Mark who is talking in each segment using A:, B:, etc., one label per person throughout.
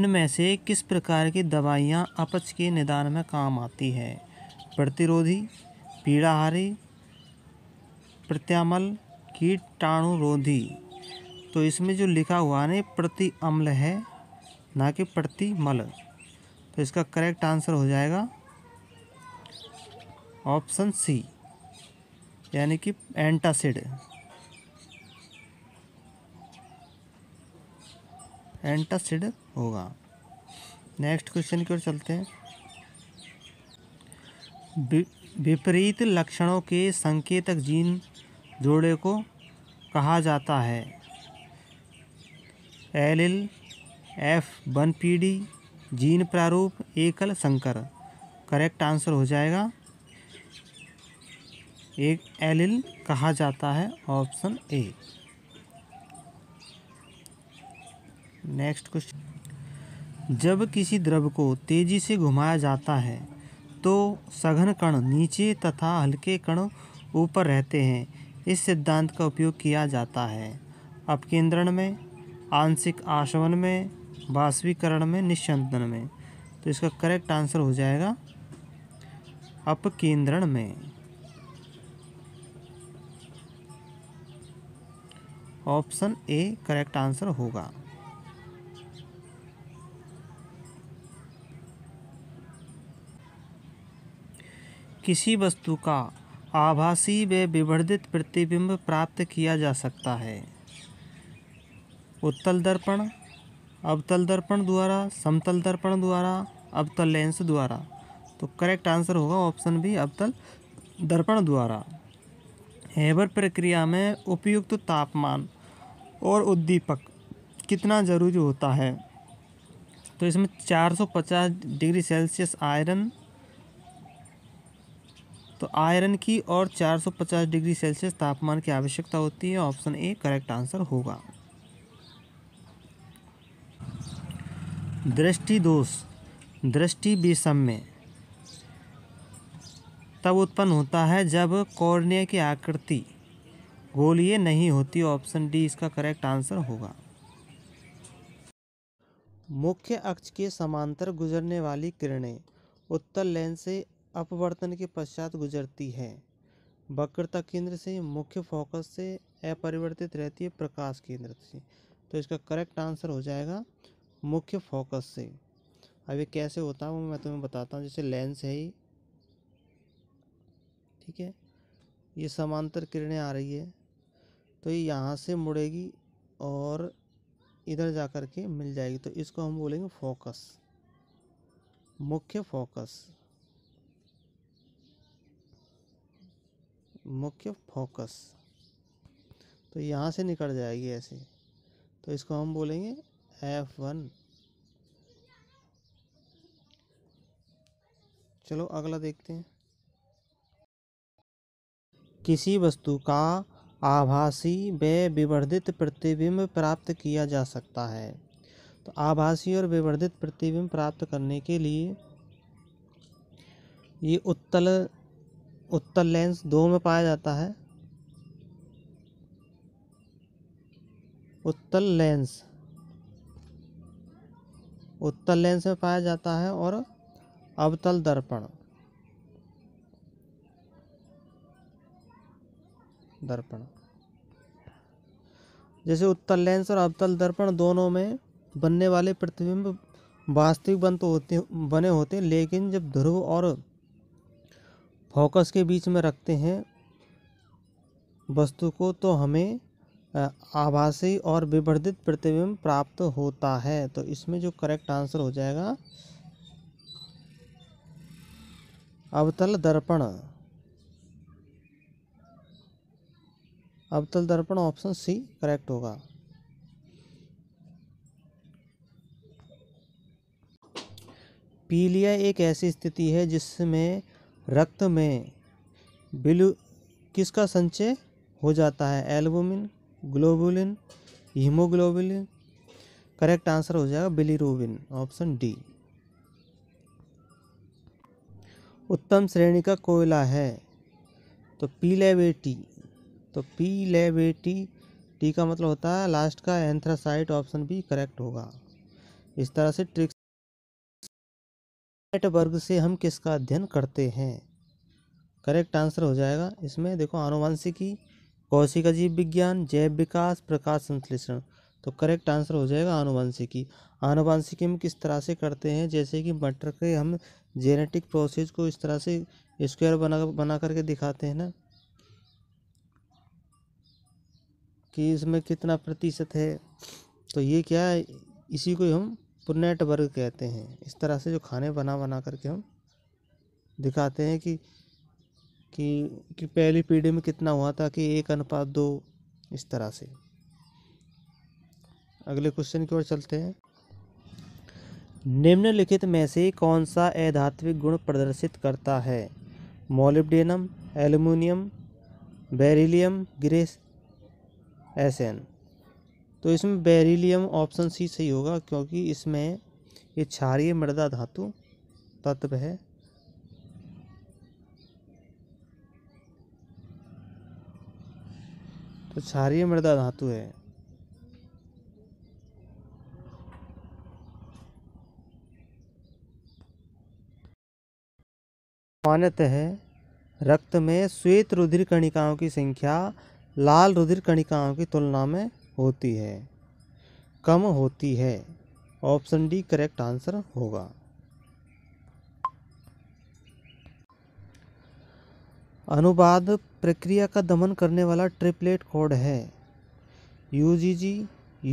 A: इनमें से किस प्रकार की दवाइयाँ अपच के निदान में काम आती है प्रतिरोधी पीड़ाहारी प्रत्यामल कीटाणुरोधी तो इसमें जो लिखा हुआ है प्रति अम्ल है ना कि प्रति मल तो इसका करेक्ट आंसर हो जाएगा ऑप्शन सी यानी कि एंटासिड एंटासिड होगा नेक्स्ट क्वेश्चन की ओर चलते हैं विपरीत लक्षणों के संकेतक जीन जोड़े को कहा जाता है L L F one P D gene प्रारूप एकल संकर करेक्ट आंसर हो जाएगा एक एलिल कहा जाता है ऑप्शन ए नेक्स्ट क्वेश्चन जब किसी द्रव को तेजी से घुमाया जाता है तो सघन कण नीचे तथा हल्के कण ऊपर रहते हैं इस सिद्धांत का उपयोग किया जाता है अपकेंद्रण में आंशिक आशवन में वाष्पीकरण में निश्चंदन में तो इसका करेक्ट आंसर हो जाएगा अपकेंद्रण में ऑप्शन ए करेक्ट आंसर होगा किसी वस्तु का आभासी व विवर्धित प्रतिबिंब प्राप्त किया जा सकता है उत्तल दर्पण अवतल दर्पण द्वारा समतल दर्पण द्वारा अवतल लेंस द्वारा तो करेक्ट आंसर होगा ऑप्शन बी अवतल दर्पण द्वारा हेबर प्रक्रिया में उपयुक्त तापमान और उद्दीपक कितना जरूरी होता है तो इसमें 450 डिग्री सेल्सियस आयरन तो आयरन की और 450 डिग्री सेल्सियस तापमान की आवश्यकता होती है ऑप्शन ए करेक्ट आंसर होगा दृष्टि दोष दृष्टि विषम्य तब उत्पन्न होता है जब कॉर्निया की आकृति गोलीय नहीं होती ऑप्शन डी इसका करेक्ट आंसर होगा मुख्य अक्ष के समांतर गुजरने वाली किरणें उत्तर लेन से अपवर्तन के पश्चात गुजरती है वक्रता केंद्र से मुख्य फोकस से अपरिवर्तित रहती है प्रकाश केंद्र से तो इसका करेक्ट आंसर हो जाएगा मुख्य फोकस से अब ये कैसे होता है वो मैं तुम्हें बताता हूँ जैसे लेंस है ही ठीक है ये समांतर किरणें आ रही है तो ये यहाँ से मुड़ेगी और इधर जा कर के मिल जाएगी तो इसको हम बोलेंगे फोकस मुख्य फोकस मुख्य फोकस तो यहाँ से निकल जाएगी ऐसे तो इसको हम बोलेंगे एफ वन चलो अगला देखते हैं किसी वस्तु का आभासी व विवर्धित प्रतिबिंब प्राप्त किया जा सकता है तो आभासी और विवर्धित प्रतिबिंब प्राप्त करने के लिए ये उत्तल उत्तर लेंस दो में पाया जाता है उत्तल लेंस उत्तल लेंस में पाया जाता है और अवतल दर्पण दर्पण जैसे उत्तल लेंस और अवतल दर्पण दोनों में बनने वाले प्रतिबिंब वास्तविक बन तो होते बने होते हैं लेकिन जब ध्रुव और फोकस के बीच में रखते हैं वस्तु को तो हमें आभासी और विवर्धित प्रतिबिंब प्राप्त होता है तो इसमें जो करेक्ट आंसर हो जाएगा अवतल दर्पण अवतल दर्पण ऑप्शन सी करेक्ट होगा पीलिया एक ऐसी स्थिति है जिसमें रक्त में बिलु किसका संचय हो जाता है albumin globulin haemoglobulin correct answer हो जाएगा बिलीरूबिन ऑप्शन डी उत्तम श्रेणी का कोयला है तो पीलेवेटी तो पीलेवेटी टी का मतलब होता है लास्ट का एंथ्रासाइट ऑप्शन भी करेक्ट होगा इस तरह से ट्रिक ट वर्ग से हम किसका अध्ययन करते हैं करेक्ट आंसर हो जाएगा इसमें देखो आनुवंशिकी कौशिक जीव विज्ञान जैव विकास प्रकाश संश्लेषण तो करेक्ट आंसर हो जाएगा आनुवंशिकी आनुवंशिकी हम किस तरह से करते हैं जैसे कि मटर के हम जेनेटिक प्रोसेस को इस तरह से स्क्वायर बना बना करके दिखाते हैं ना कि इसमें कितना प्रतिशत है तो ये क्या है इसी को हम को नेटवर्क कहते हैं इस तरह से जो खाने बना बना करके हम दिखाते हैं कि कि कि पहली पीढ़ी में कितना हुआ था कि एक अनुपात दो इस तरह से अगले क्वेश्चन की ओर चलते हैं निम्नलिखित में से कौन सा अधात्विक गुण प्रदर्शित करता है मोलिब्डेनम एल्यूमिनियम बेरिलियम ग्रेस एसेन तो इसमें बेरिलियम ऑप्शन सी सही होगा क्योंकि इसमें ये क्षारिय मृदा धातु तत्व है तो क्षारिय मृदा धातु है मान्यतः रक्त में श्वेत रुधिर कणिकाओं की संख्या लाल रुधिर कणिकाओं की तुलना में होती है कम होती है ऑप्शन डी करेक्ट आंसर होगा अनुवाद प्रक्रिया का दमन करने वाला ट्रिपलेट कोड है U G G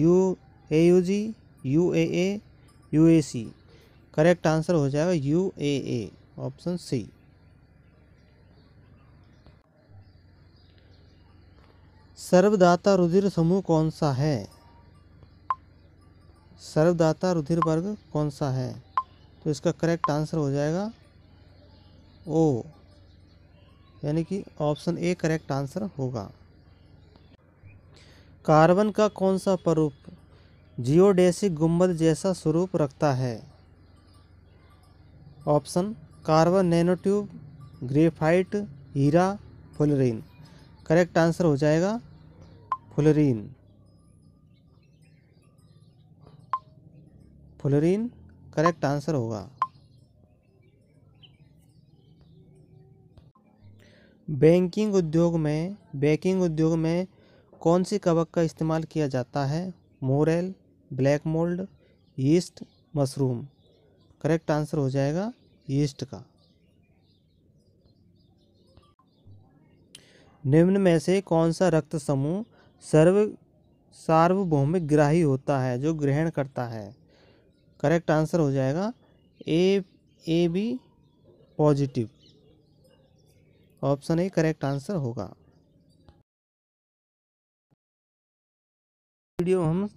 A: U A U G U A A U A C correct answer हो जाएगा you A A option C सर्वदाता रुधिर समूह कौन सा है सर्वदाता रुधिर वर्ग कौन सा है तो इसका करेक्ट आंसर हो जाएगा ओ यानी कि ऑप्शन ए करेक्ट आंसर होगा कार्बन का कौन सा प्रारूप जियोडेसिक गुम्बद जैसा स्वरूप रखता है ऑप्शन कार्बन नैनोट्यूब ग्रेफाइट हीरा फ्लोरीन करेक्ट आंसर हो जाएगा फुलरीन फुलरीन करेक्ट आंसर होगा बैंकिंग उद्योग में बैंकिंग उद्योग में कौन सी कवक का इस्तेमाल किया जाता है morel black mould yeast mushroom correct answer हो जाएगा ईस्ट का निम्न में से कौन सा रक्त समूह सर्व सार्वभौमिक ग्राही होता है जो ग्रहण करता है करेक्ट आंसर हो जाएगा A A B positive option A correct answer होगा वीडियो हम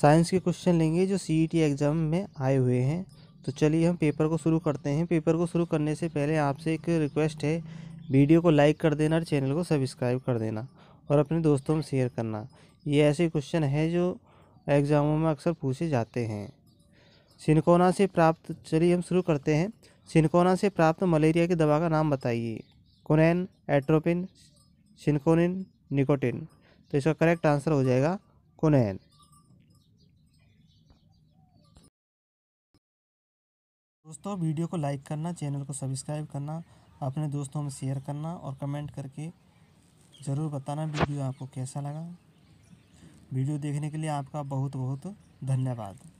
A: साइंस के क्वेश्चन लेंगे जो सीई e एग्ज़ाम में आए हुए हैं तो चलिए हम पेपर को शुरू करते हैं पेपर को शुरू करने से पहले आपसे एक रिक्वेस्ट है वीडियो को लाइक कर देना और चैनल को सब्सक्राइब कर देना और अपने दोस्तों में शेयर करना ये ऐसे क्वेश्चन है जो एग्ज़ामों में अक्सर पूछे जाते हैं सिनकोना से प्राप्त चलिए हम शुरू करते हैं सिनकोना से प्राप्त मलेरिया की दवा का नाम बताइए कोनैन एट्रोपिन सिनकोनिन निकोटिन तो इसका करेक्ट आंसर हो जाएगा कोनैन दोस्तों वीडियो को लाइक करना चैनल को सब्सक्राइब करना अपने दोस्तों में शेयर करना और कमेंट करके ज़रूर बताना वीडियो आपको कैसा लगा वीडियो देखने के लिए आपका बहुत बहुत धन्यवाद